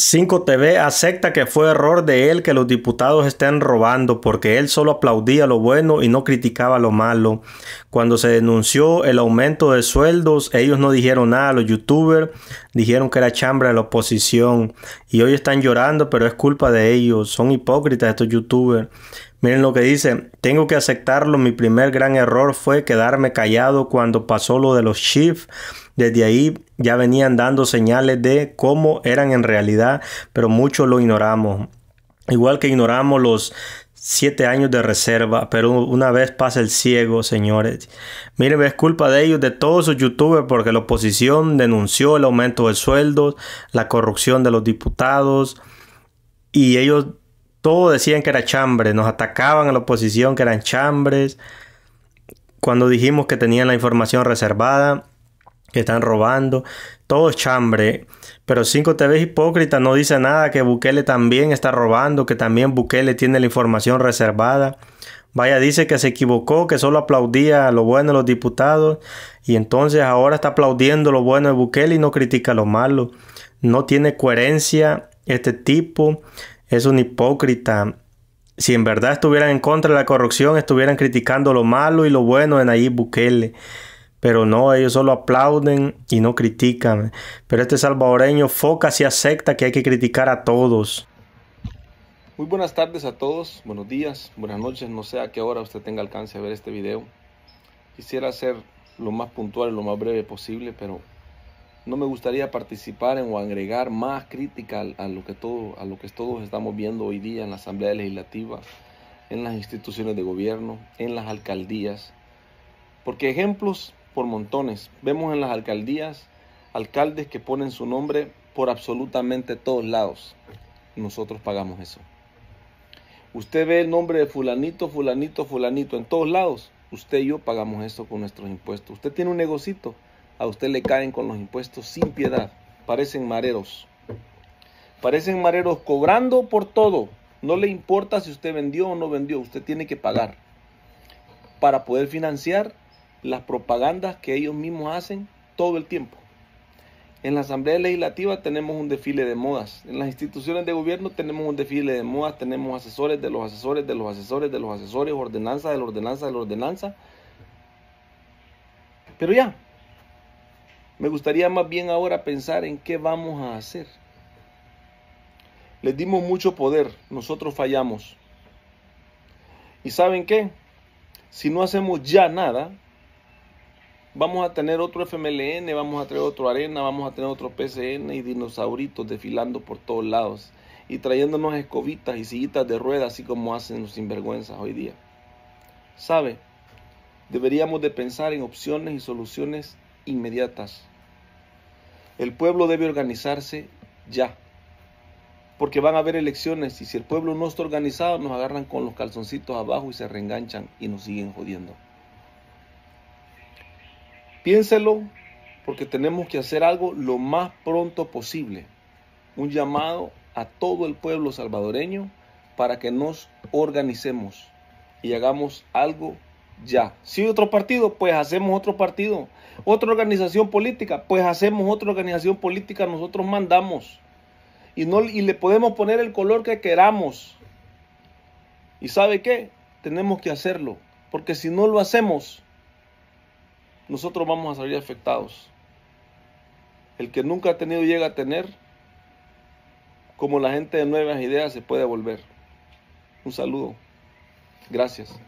5TV acepta que fue error de él que los diputados estén robando porque él solo aplaudía lo bueno y no criticaba lo malo. Cuando se denunció el aumento de sueldos, ellos no dijeron nada, los youtubers dijeron que era chambra de la oposición y hoy están llorando, pero es culpa de ellos, son hipócritas estos youtubers. Miren lo que dice, tengo que aceptarlo, mi primer gran error fue quedarme callado cuando pasó lo de los Chiefs. Desde ahí ya venían dando señales de cómo eran en realidad, pero muchos lo ignoramos. Igual que ignoramos los siete años de reserva, pero una vez pasa el ciego, señores. Miren, es culpa de ellos, de todos sus youtubers, porque la oposición denunció el aumento de sueldos, la corrupción de los diputados, y ellos ...todos decían que era chambre, nos atacaban a la oposición que eran chambres. Cuando dijimos que tenían la información reservada, que están robando, todo es chambre. Pero 5TV hipócrita, no dice nada que Bukele también está robando, que también Bukele tiene la información reservada. Vaya, dice que se equivocó, que solo aplaudía lo bueno de los diputados y entonces ahora está aplaudiendo lo bueno de Bukele y no critica lo malo. No tiene coherencia este tipo es un hipócrita. Si en verdad estuvieran en contra de la corrupción, estuvieran criticando lo malo y lo bueno en Nayib Bukele. Pero no, ellos solo aplauden y no critican. Pero este salvadoreño foca y acepta que hay que criticar a todos. Muy buenas tardes a todos, buenos días, buenas noches, no sé a qué hora usted tenga alcance a ver este video. Quisiera ser lo más puntual y lo más breve posible, pero no me gustaría participar en o agregar más crítica a, lo que a lo que todos estamos viendo hoy día en la Asamblea Legislativa, en las instituciones de gobierno, en las alcaldías, porque ejemplos por montones. Vemos en las alcaldías alcaldes que ponen su nombre por absolutamente todos lados. Nosotros pagamos eso. Usted ve el nombre de fulanito, fulanito, fulanito en todos lados. Usted y yo pagamos eso con nuestros impuestos. Usted tiene un negocito a usted le caen con los impuestos sin piedad. Parecen mareros. Parecen mareros cobrando por todo. No le importa si usted vendió o no vendió, usted tiene que pagar para poder financiar las propagandas que ellos mismos hacen todo el tiempo. En la Asamblea Legislativa tenemos un desfile de modas. En las instituciones de gobierno tenemos un desfile de modas. Tenemos asesores de los asesores, de los asesores, de los asesores, ordenanza, de la ordenanza, de la ordenanza. Pero ya, me gustaría más bien ahora pensar en qué vamos a hacer. Les dimos mucho poder, nosotros fallamos. ¿Y saben qué? Si no hacemos ya nada, vamos a tener otro FMLN, vamos a tener otro Arena, vamos a tener otro PCN y dinosauritos desfilando por todos lados y trayéndonos escobitas y sillitas de ruedas, así como hacen los sinvergüenzas hoy día. ¿Sabe? Deberíamos de pensar en opciones y soluciones inmediatas el pueblo debe organizarse ya, porque van a haber elecciones y si el pueblo no está organizado nos agarran con los calzoncitos abajo y se reenganchan y nos siguen jodiendo. Piénselo porque tenemos que hacer algo lo más pronto posible. Un llamado a todo el pueblo salvadoreño para que nos organicemos y hagamos algo ya. Si otro partido, pues hacemos otro partido. Otra organización política, pues hacemos otra organización política, nosotros mandamos. Y, no, y le podemos poner el color que queramos. ¿Y sabe qué? Tenemos que hacerlo, porque si no lo hacemos, nosotros vamos a salir afectados. El que nunca ha tenido llega a tener, como la gente de nuevas ideas se puede volver. Un saludo. Gracias.